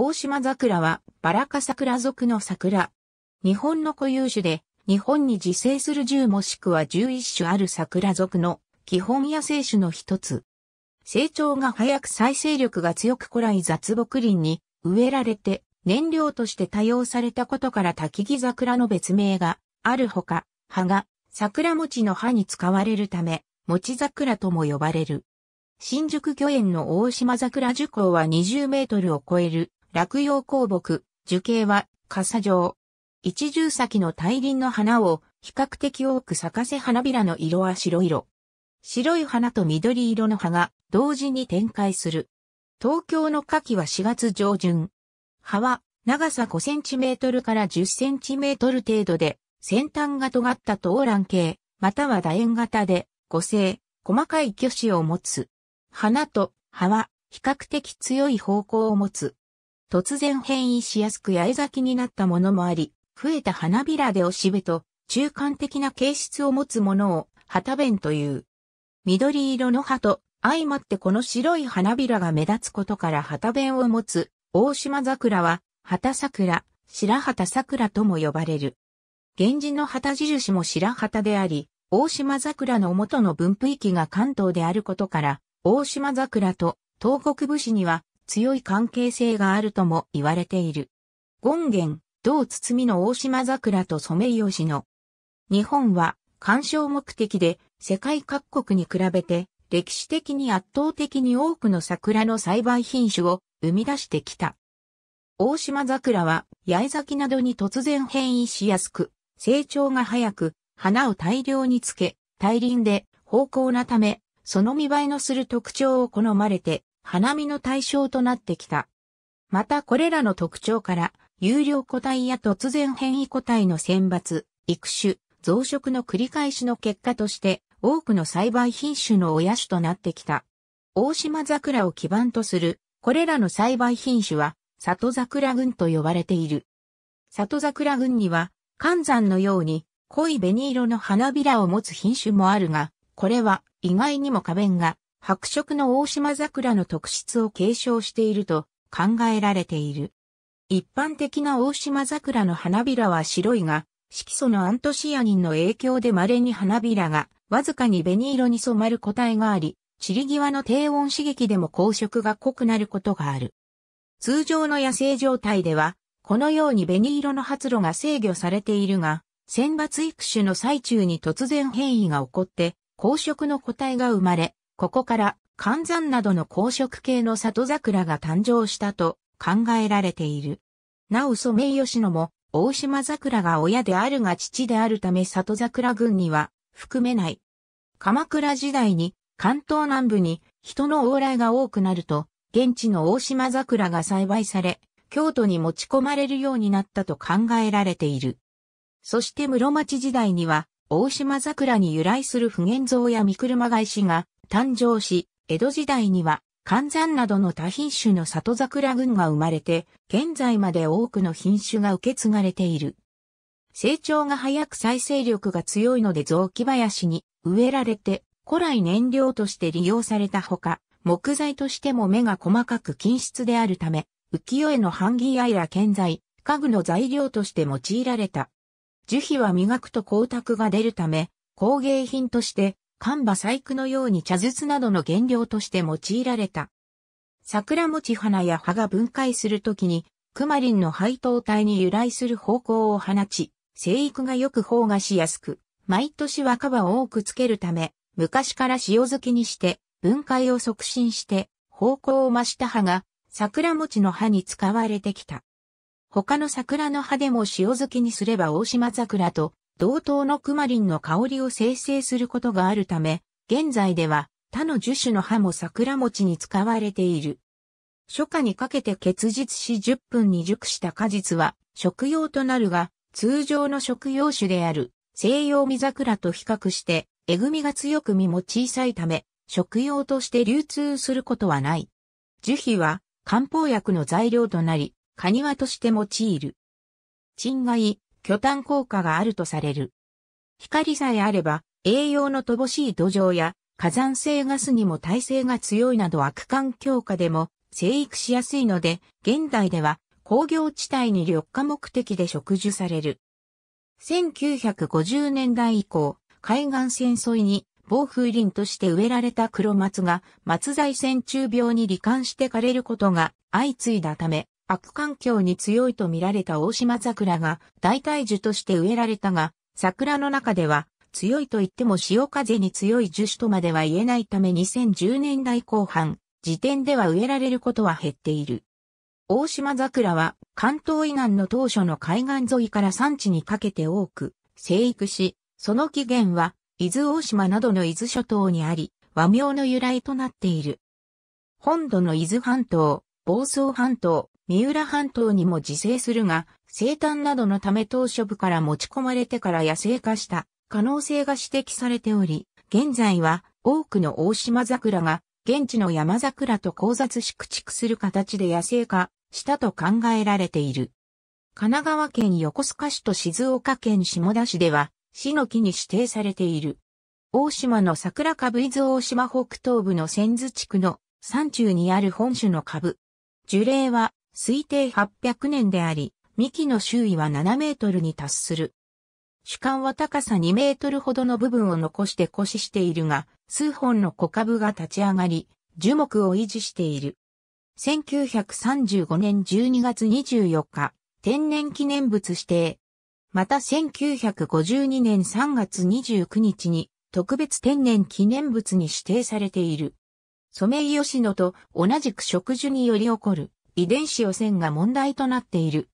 大島桜はバラカ桜属の桜。日本の固有種で、日本に自生する10もしくは11種ある桜属の基本野生種の一つ。成長が早く再生力が強く古来雑木林に植えられて燃料として多用されたことから滝木桜の別名があるほか、葉が桜餅の葉に使われるため、餅桜とも呼ばれる。新宿御苑の大島桜樹高は20メートルを超える落葉鉱木、樹形は、傘状。一重咲きの大輪の花を比較的多く咲かせ花びらの色は白色。白い花と緑色の葉が同時に展開する。東京の夏季は4月上旬。葉は長さ5センチメートルから10センチメートル程度で、先端が尖ったトーラン形、または楕円型で、五星、細かい虚子を持つ。花と葉は比較的強い方向を持つ。突然変異しやすく八重咲きになったものもあり、増えた花びらでおしべと中間的な形質を持つものを旗弁という。緑色の葉と相まってこの白い花びらが目立つことから旗弁を持つ大島桜は旗桜、白旗桜とも呼ばれる。源氏の旗印も白旗であり、大島桜の元の分布域が関東であることから、大島桜と東国武士には強い関係性があるとも言われている。権現、同包の大島桜とソメイヨシノ。日本は干渉目的で世界各国に比べて歴史的に圧倒的に多くの桜の栽培品種を生み出してきた。大島桜は八重咲きなどに突然変異しやすく、成長が早く、花を大量につけ、大輪で方向なため、その見栄えのする特徴を好まれて、花見の対象となってきた。またこれらの特徴から、有料個体や突然変異個体の選抜、育種、増殖の繰り返しの結果として、多くの栽培品種の親種となってきた。大島桜を基盤とする、これらの栽培品種は、里桜群と呼ばれている。里桜群には、寒山のように濃い紅色の花びらを持つ品種もあるが、これは意外にも花弁が白色の大島桜の特質を継承していると考えられている。一般的な大島桜の花びらは白いが、色素のアントシアニンの影響で稀に花びらがわずかに紅色に染まる個体があり、散り際の低温刺激でも光色が濃くなることがある。通常の野生状態では、このように紅色の発露が制御されているが、選抜育種の最中に突然変異が起こって、光色の個体が生まれ、ここから、寒山などの公職系の里桜が誕生したと考えられている。なおソメイヨシノも、大島桜が親であるが父であるため里桜群には含めない。鎌倉時代に関東南部に人の往来が多くなると、現地の大島桜が栽培され、京都に持ち込まれるようになったと考えられている。そして室町時代には、大島桜に由来する不賢像や三車返しが誕生し、江戸時代には、寒山などの多品種の里桜群が生まれて、現在まで多くの品種が受け継がれている。成長が早く再生力が強いので雑木林に植えられて、古来燃料として利用されたほか、木材としても目が細かく均質であるため、浮世絵のハンギーアイラ建材、家具の材料として用いられた。樹皮は磨くと光沢が出るため、工芸品としてンバ細工のように茶筒などの原料として用いられた。桜餅花や葉が分解するときに、クマリンの配当体に由来する方向を放ち、生育がよく放がしやすく、毎年若葉を多くつけるため、昔から塩漬けにして、分解を促進して、方向を増した葉が、桜餅の葉に使われてきた。他の桜の葉でも塩漬けにすれば大島桜と同等のクマリンの香りを生成することがあるため、現在では他の樹種の葉も桜餅に使われている。初夏にかけて結実し10分に熟した果実は食用となるが、通常の食用種である西洋ク桜と比較して、えぐみが強く実も小さいため、食用として流通することはない。樹皮は漢方薬の材料となり、カニワとして用いる。チンガイ、巨炭効果があるとされる。光さえあれば、栄養の乏しい土壌や火山性ガスにも耐性が強いなど悪環境下でも生育しやすいので、現代では工業地帯に緑化目的で植樹される。1950年代以降、海岸線沿いに防風林として植えられた黒松が松材線虫病に罹患して枯れることが相次いだため、悪環境に強いと見られた大島桜が代替樹として植えられたが、桜の中では強いと言っても潮風に強い樹種とまでは言えないため2010年代後半、時点では植えられることは減っている。大島桜は関東以南の当初の海岸沿いから山地にかけて多く生育し、その起源は伊豆大島などの伊豆諸島にあり、和名の由来となっている。本土の伊豆半島、房総半島、三浦半島にも自生するが、生誕などのため当初部から持ち込まれてから野生化した可能性が指摘されており、現在は多くの大島桜が現地の山桜と交雑し駆逐する形で野生化したと考えられている。神奈川県横須賀市と静岡県下田市では、市の木に指定されている。大島の桜株伊豆大島北東部の千頭地区の山中にある本種の株。樹齢は推定800年であり、幹の周囲は7メートルに達する。主幹は高さ2メートルほどの部分を残して固視しているが、数本の小株が立ち上がり、樹木を維持している。1935年12月24日、天然記念物指定。また1952年3月29日に特別天然記念物に指定されている。ソメイヨシノと同じく植樹により起こる遺伝子汚染が問題となっている。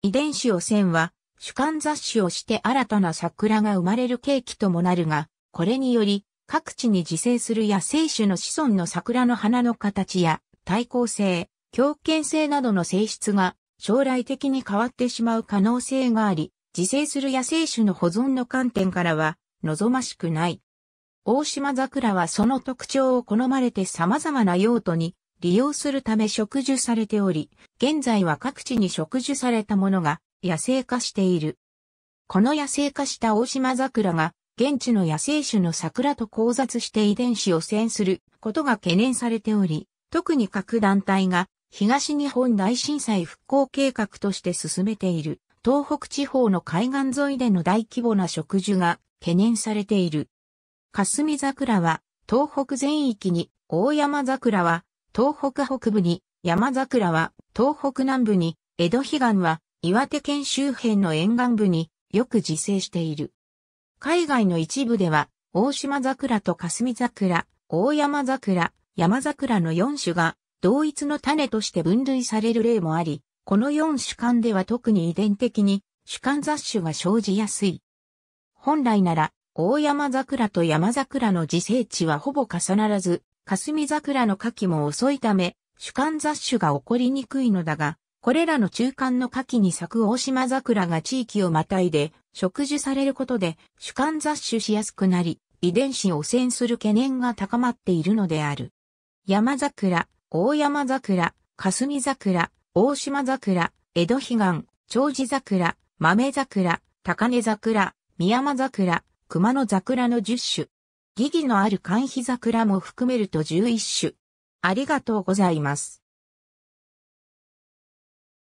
遺伝子汚染は、主観雑誌をして新たな桜が生まれる契機ともなるが、これにより、各地に自生する野生種の子孫の桜の花の形や、耐候性、強権性などの性質が、将来的に変わってしまう可能性があり、自生する野生種の保存の観点からは、望ましくない。大島桜はその特徴を好まれて様々な用途に利用するため植樹されており、現在は各地に植樹されたものが野生化している。この野生化した大島桜が現地の野生種の桜と交雑して遺伝子を遷することが懸念されており、特に各団体が東日本大震災復興計画として進めている東北地方の海岸沿いでの大規模な植樹が懸念されている。霞桜は東北全域に、大山桜は東北北部に山桜は、東北南部に、江戸彼岸は、岩手県周辺の沿岸部によく自生している。海外の一部では、大島桜と霞桜、大山桜、山桜の4種が同一の種として分類される例もあり、この4種間では特に遺伝的に種間雑種が生じやすい。本来なら、大山桜と山桜の自生地はほぼ重ならず、霞桜の夏季も遅いため、主観雑種が起こりにくいのだが、これらの中間の夏季に咲く大島桜が地域をまたいで、植樹されることで主観雑種しやすくなり、遺伝子を汚染する懸念が高まっているのである。山桜、大山桜、霞桜、大島桜、江戸悲願、長寿桜、豆桜、高根桜、三山桜、熊野桜の10種、疑義のある寒肥桜も含めると11種。ありがとうございます。